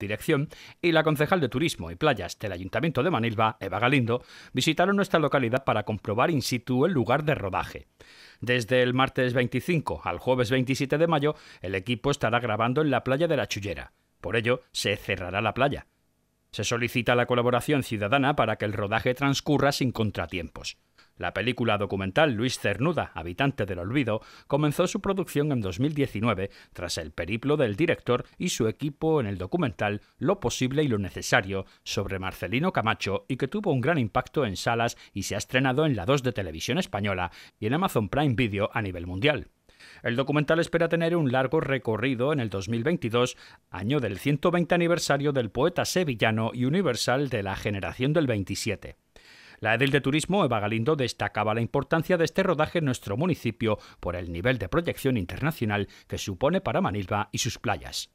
dirección, y la concejal de Turismo y Playas del Ayuntamiento de Manilva, Eva Galindo, visitaron nuestra localidad para comprobar in situ el lugar de rodaje. Desde el martes 25 al jueves 27 de mayo, el equipo estará grabando en la playa de la Chullera. Por ello, se cerrará la playa. Se solicita la colaboración ciudadana para que el rodaje transcurra sin contratiempos. La película documental Luis Cernuda, Habitante del Olvido, comenzó su producción en 2019 tras el periplo del director y su equipo en el documental Lo posible y lo necesario sobre Marcelino Camacho y que tuvo un gran impacto en salas y se ha estrenado en la 2 de televisión española y en Amazon Prime Video a nivel mundial. El documental espera tener un largo recorrido en el 2022, año del 120 aniversario del poeta sevillano y universal de la generación del 27. La edil de turismo, Eva Galindo, destacaba la importancia de este rodaje en nuestro municipio por el nivel de proyección internacional que supone para Manilva y sus playas.